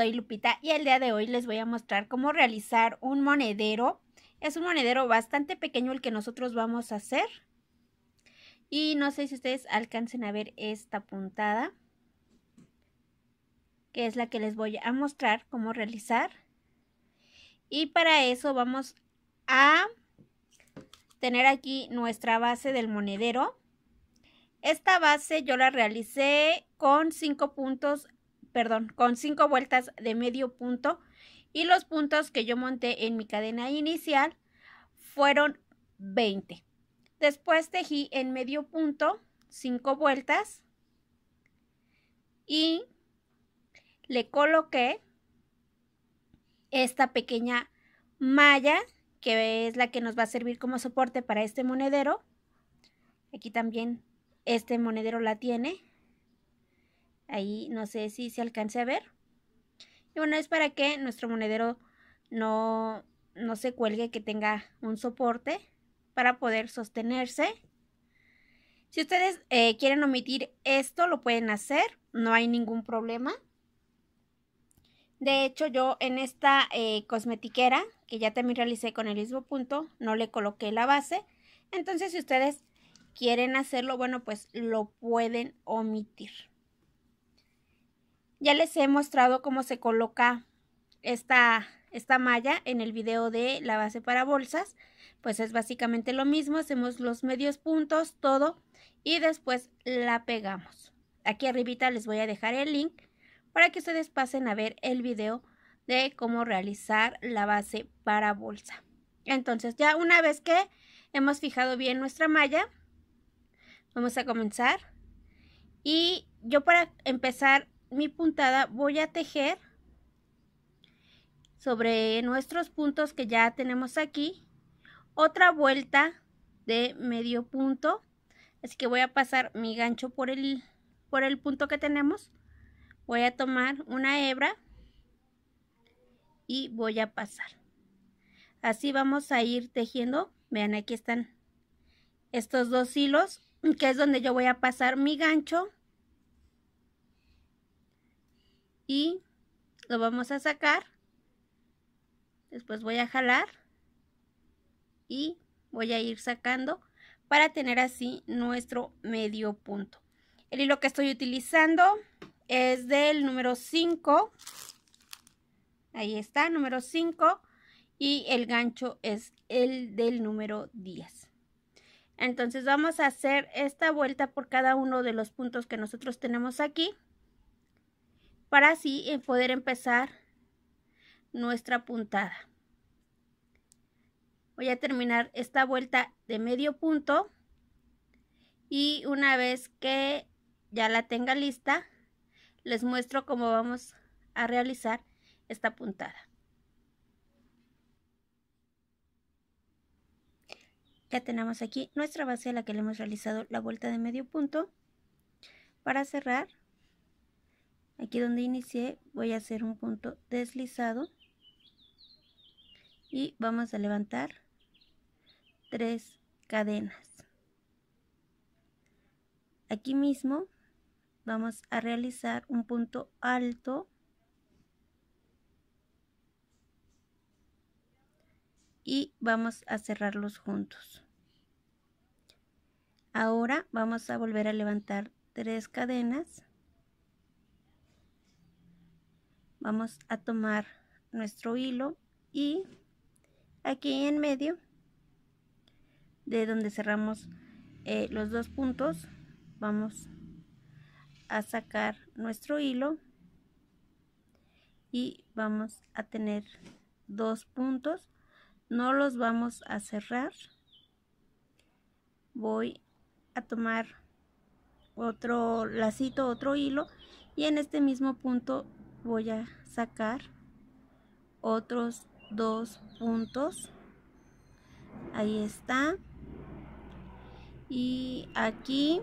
soy Lupita y el día de hoy les voy a mostrar cómo realizar un monedero. Es un monedero bastante pequeño el que nosotros vamos a hacer. Y no sé si ustedes alcancen a ver esta puntada, que es la que les voy a mostrar cómo realizar. Y para eso vamos a tener aquí nuestra base del monedero. Esta base yo la realicé con 5 puntos perdón, con cinco vueltas de medio punto y los puntos que yo monté en mi cadena inicial fueron 20. Después tejí en medio punto 5 vueltas y le coloqué esta pequeña malla que es la que nos va a servir como soporte para este monedero. Aquí también este monedero la tiene Ahí no sé si se alcance a ver. Y bueno, es para que nuestro monedero no, se cuelgue, que tenga un soporte para poder sostenerse. Si ustedes eh, quieren omitir esto, lo pueden hacer, no hay ningún problema. De hecho, yo en esta eh, cosmetiquera, que ya también realicé con el mismo punto, no le coloqué la base. Entonces, si ustedes quieren hacerlo, bueno, pues lo pueden omitir. Ya les he mostrado cómo se coloca esta, esta malla en el video de la base para bolsas. Pues es básicamente lo mismo, hacemos los medios puntos, todo, y después la pegamos. Aquí arribita les voy a dejar el link para que ustedes pasen a ver el video de cómo realizar la base para bolsa. Entonces ya una vez que hemos fijado bien nuestra malla, vamos a comenzar. Y yo para empezar mi puntada voy a tejer sobre nuestros puntos que ya tenemos aquí otra vuelta de medio punto así que voy a pasar mi gancho por el por el punto que tenemos voy a tomar una hebra y voy a pasar así vamos a ir tejiendo vean aquí están estos dos hilos que es donde yo voy a pasar mi gancho y lo vamos a sacar. Después voy a jalar y voy a ir sacando para tener así nuestro medio punto. El hilo que estoy utilizando es del número 5. Ahí está, número 5. Y el gancho es el del número 10. Entonces vamos a hacer esta vuelta por cada uno de los puntos que nosotros tenemos aquí para así eh, poder empezar nuestra puntada. Voy a terminar esta vuelta de medio punto y una vez que ya la tenga lista, les muestro cómo vamos a realizar esta puntada. Ya tenemos aquí nuestra base a la que le hemos realizado la vuelta de medio punto. Para cerrar, aquí donde inicié voy a hacer un punto deslizado y vamos a levantar tres cadenas aquí mismo vamos a realizar un punto alto y vamos a cerrarlos juntos ahora vamos a volver a levantar tres cadenas vamos a tomar nuestro hilo y aquí en medio de donde cerramos eh, los dos puntos vamos a sacar nuestro hilo y vamos a tener dos puntos no los vamos a cerrar voy a tomar otro lacito otro hilo y en este mismo punto voy a sacar otros dos puntos ahí está y aquí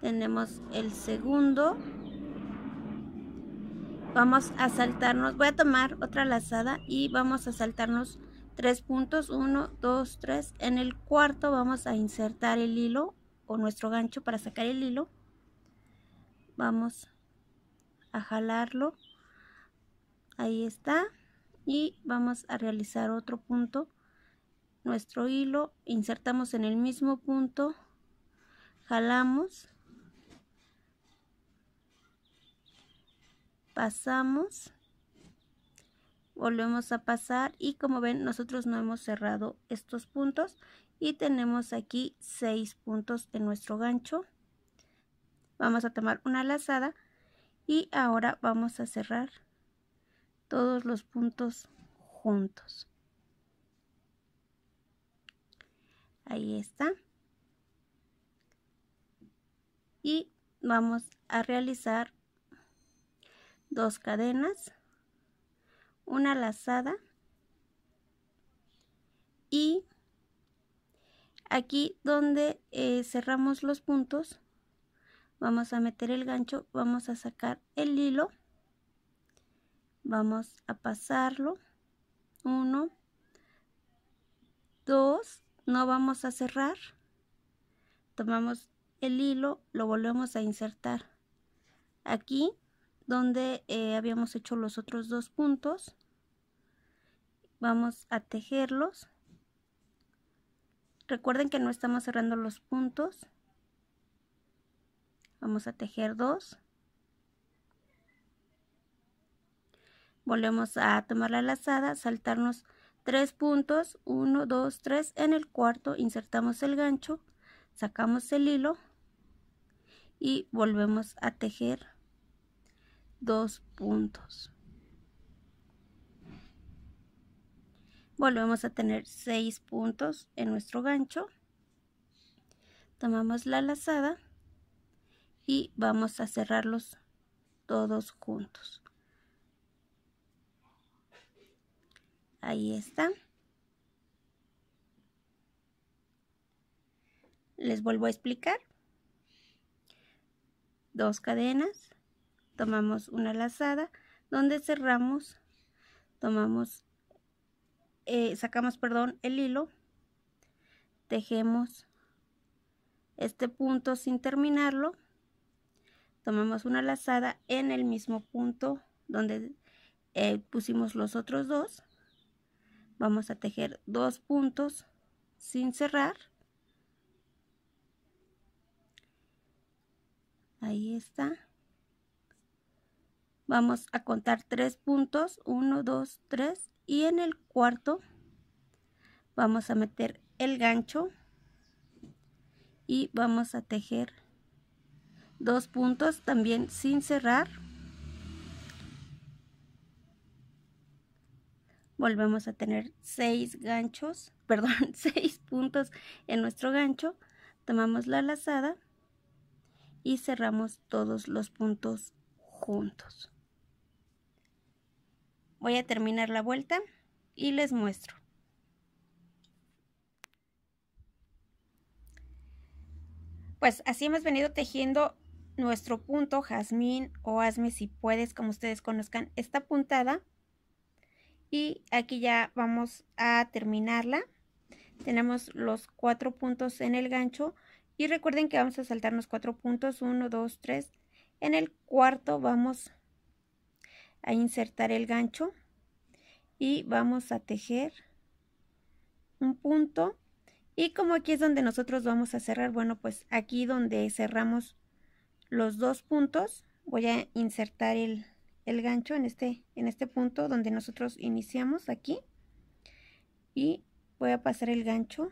tenemos el segundo vamos a saltarnos voy a tomar otra lazada y vamos a saltarnos tres puntos Uno, dos, tres. en el cuarto vamos a insertar el hilo o nuestro gancho para sacar el hilo vamos a jalarlo ahí está y vamos a realizar otro punto nuestro hilo insertamos en el mismo punto jalamos pasamos volvemos a pasar y como ven nosotros no hemos cerrado estos puntos y tenemos aquí seis puntos en nuestro gancho vamos a tomar una lazada y ahora vamos a cerrar todos los puntos juntos ahí está y vamos a realizar dos cadenas una lazada y aquí donde eh, cerramos los puntos vamos a meter el gancho vamos a sacar el hilo vamos a pasarlo 1 2 no vamos a cerrar tomamos el hilo lo volvemos a insertar aquí donde eh, habíamos hecho los otros dos puntos vamos a tejerlos recuerden que no estamos cerrando los puntos vamos a tejer dos volvemos a tomar la lazada saltarnos tres puntos 1 2 3 en el cuarto insertamos el gancho sacamos el hilo y volvemos a tejer dos puntos volvemos a tener seis puntos en nuestro gancho tomamos la lazada y vamos a cerrarlos todos juntos. Ahí está. Les vuelvo a explicar. Dos cadenas, tomamos una lazada, donde cerramos, tomamos, eh, sacamos, perdón, el hilo, tejemos este punto sin terminarlo tomamos una lazada en el mismo punto donde eh, pusimos los otros dos vamos a tejer dos puntos sin cerrar ahí está vamos a contar tres puntos Uno, dos, tres. y en el cuarto vamos a meter el gancho y vamos a tejer dos puntos también sin cerrar volvemos a tener seis ganchos perdón seis puntos en nuestro gancho tomamos la lazada y cerramos todos los puntos juntos voy a terminar la vuelta y les muestro pues así hemos venido tejiendo nuestro punto, jazmín o hazme si puedes, como ustedes conozcan, esta puntada. Y aquí ya vamos a terminarla. Tenemos los cuatro puntos en el gancho. Y recuerden que vamos a saltarnos cuatro puntos, uno, dos, tres. En el cuarto vamos a insertar el gancho y vamos a tejer un punto. Y como aquí es donde nosotros vamos a cerrar, bueno, pues aquí donde cerramos los dos puntos, voy a insertar el, el gancho en este, en este punto donde nosotros iniciamos aquí y voy a pasar el gancho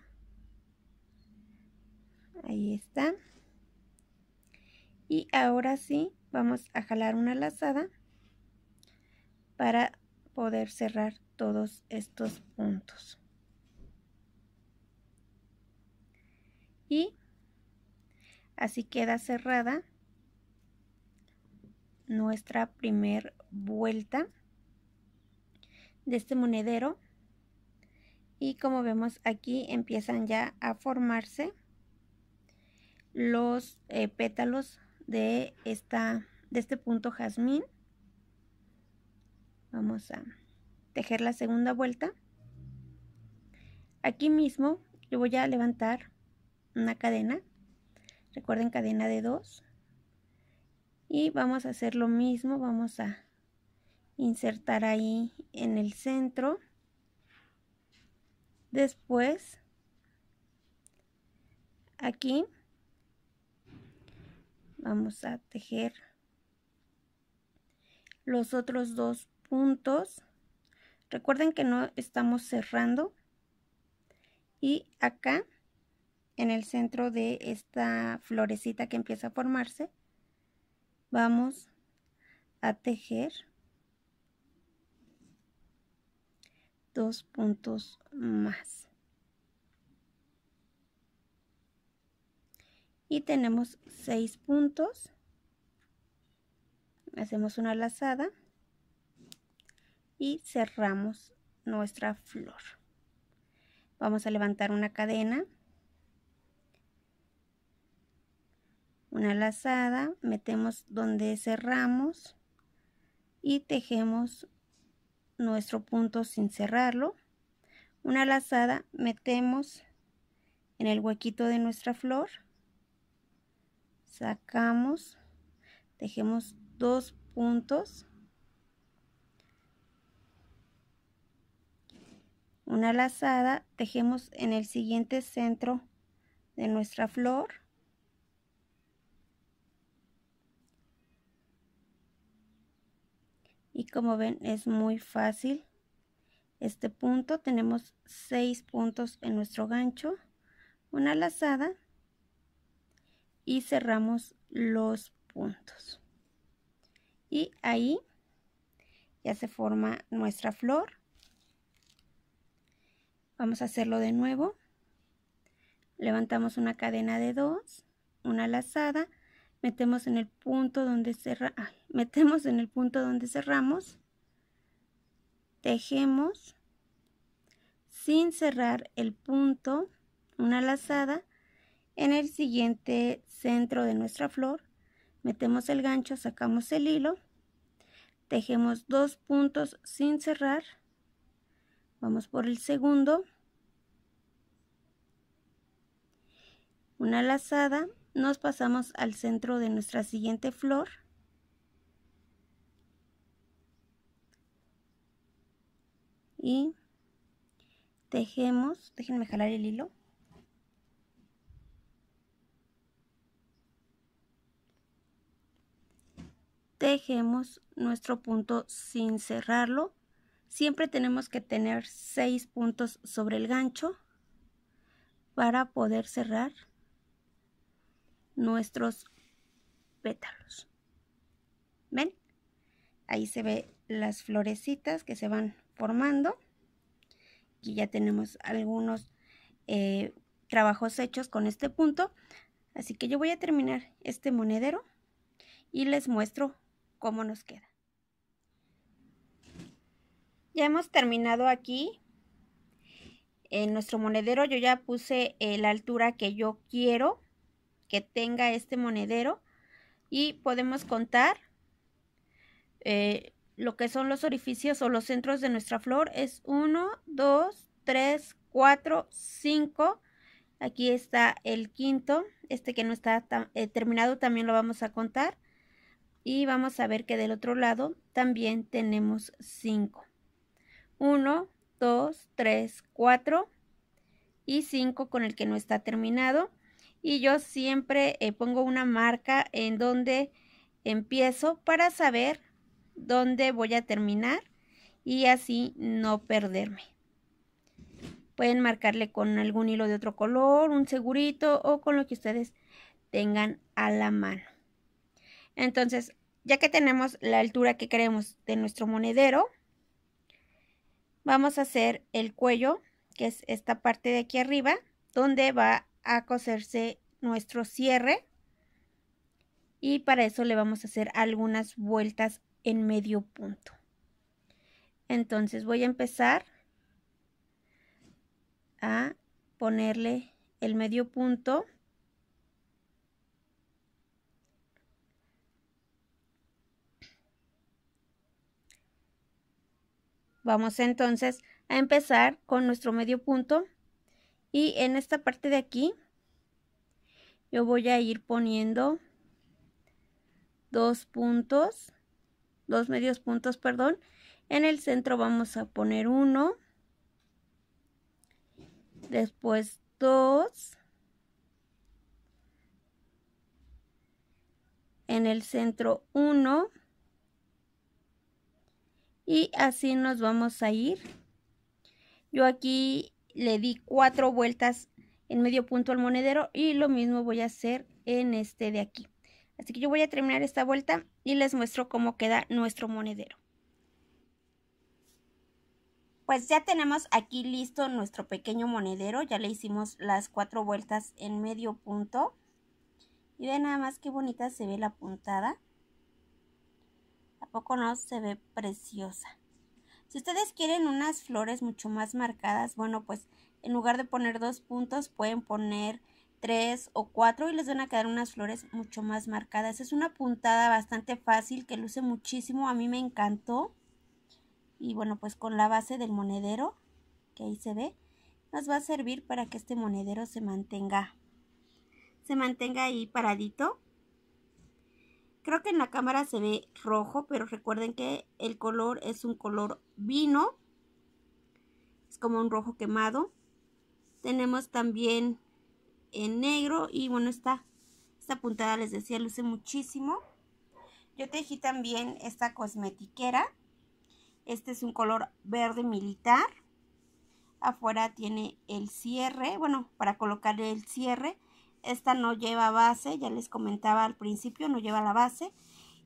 ahí está y ahora sí vamos a jalar una lazada para poder cerrar todos estos puntos y así queda cerrada nuestra primer vuelta de este monedero y como vemos aquí empiezan ya a formarse los eh, pétalos de esta de este punto jazmín vamos a tejer la segunda vuelta aquí mismo yo voy a levantar una cadena recuerden cadena de dos y vamos a hacer lo mismo vamos a insertar ahí en el centro después aquí vamos a tejer los otros dos puntos recuerden que no estamos cerrando y acá en el centro de esta florecita que empieza a formarse vamos a tejer dos puntos más y tenemos seis puntos hacemos una lazada y cerramos nuestra flor vamos a levantar una cadena una lazada, metemos donde cerramos y tejemos nuestro punto sin cerrarlo. Una lazada metemos en el huequito de nuestra flor, sacamos, tejemos dos puntos, una lazada, tejemos en el siguiente centro de nuestra flor, y como ven es muy fácil este punto tenemos seis puntos en nuestro gancho una lazada y cerramos los puntos y ahí ya se forma nuestra flor vamos a hacerlo de nuevo levantamos una cadena de dos una lazada metemos en el punto donde ah, metemos en el punto donde cerramos, tejemos sin cerrar el punto una lazada en el siguiente centro de nuestra flor, metemos el gancho, sacamos el hilo, tejemos dos puntos sin cerrar, vamos por el segundo, una lazada nos pasamos al centro de nuestra siguiente flor y tejemos, déjenme jalar el hilo tejemos nuestro punto sin cerrarlo siempre tenemos que tener seis puntos sobre el gancho para poder cerrar nuestros pétalos. ¿Ven? Ahí se ve las florecitas que se van formando. y ya tenemos algunos eh, trabajos hechos con este punto. Así que yo voy a terminar este monedero y les muestro cómo nos queda. Ya hemos terminado aquí en eh, nuestro monedero. Yo ya puse eh, la altura que yo quiero que tenga este monedero y podemos contar eh, lo que son los orificios o los centros de nuestra flor es 1, 2, 3, 4, 5. Aquí está el quinto, este que no está eh, terminado también lo vamos a contar. Y vamos a ver que del otro lado también tenemos 5. 1, 2, 3, 4 y 5 con el que no está terminado y yo siempre eh, pongo una marca en donde empiezo para saber dónde voy a terminar y así no perderme. Pueden marcarle con algún hilo de otro color, un segurito o con lo que ustedes tengan a la mano. Entonces, ya que tenemos la altura que queremos de nuestro monedero, vamos a hacer el cuello, que es esta parte de aquí arriba, donde va a coserse nuestro cierre y para eso le vamos a hacer algunas vueltas en medio punto. Entonces voy a empezar a ponerle el medio punto Vamos entonces a empezar con nuestro medio punto y en esta parte de aquí yo voy a ir poniendo dos puntos dos medios puntos perdón en el centro vamos a poner uno después dos en el centro uno y así nos vamos a ir yo aquí le di cuatro vueltas en medio punto al monedero y lo mismo voy a hacer en este de aquí. Así que yo voy a terminar esta vuelta y les muestro cómo queda nuestro monedero. Pues ya tenemos aquí listo nuestro pequeño monedero, ya le hicimos las cuatro vueltas en medio punto. Y vean nada más qué bonita se ve la puntada. ¿A poco no se ve preciosa? Si ustedes quieren unas flores mucho más marcadas, bueno, pues en lugar de poner dos puntos, pueden poner tres o cuatro y les van a quedar unas flores mucho más marcadas. Es una puntada bastante fácil que luce muchísimo, a mí me encantó. Y bueno, pues con la base del monedero, que ahí se ve, nos va a servir para que este monedero se mantenga, se mantenga ahí paradito. Creo que en la cámara se ve rojo, pero recuerden que el color es un color vino, es como un rojo quemado. Tenemos también en negro y bueno, esta, esta puntada les decía, luce muchísimo. Yo tejí también esta cosmetiquera. Este es un color verde militar. Afuera tiene el cierre, bueno, para colocar el cierre. Esta no lleva base, ya les comentaba al principio, no lleva la base.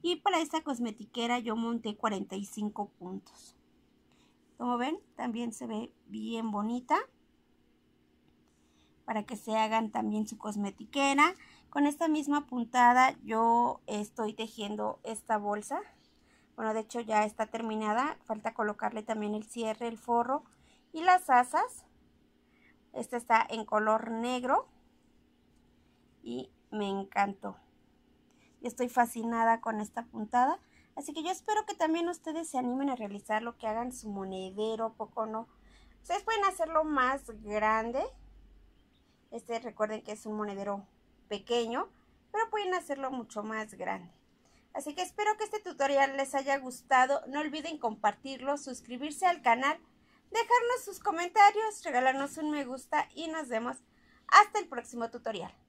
Y para esta cosmetiquera yo monté 45 puntos. Como ven, también se ve bien bonita. Para que se hagan también su cosmetiquera. Con esta misma puntada yo estoy tejiendo esta bolsa. Bueno, de hecho ya está terminada. Falta colocarle también el cierre, el forro y las asas. Esta está en color negro. Y me encantó. estoy fascinada con esta puntada. Así que yo espero que también ustedes se animen a realizar lo que hagan su monedero, poco no. Ustedes pueden hacerlo más grande. Este recuerden que es un monedero pequeño, pero pueden hacerlo mucho más grande. Así que espero que este tutorial les haya gustado. No olviden compartirlo, suscribirse al canal, dejarnos sus comentarios, regalarnos un me gusta y nos vemos hasta el próximo tutorial.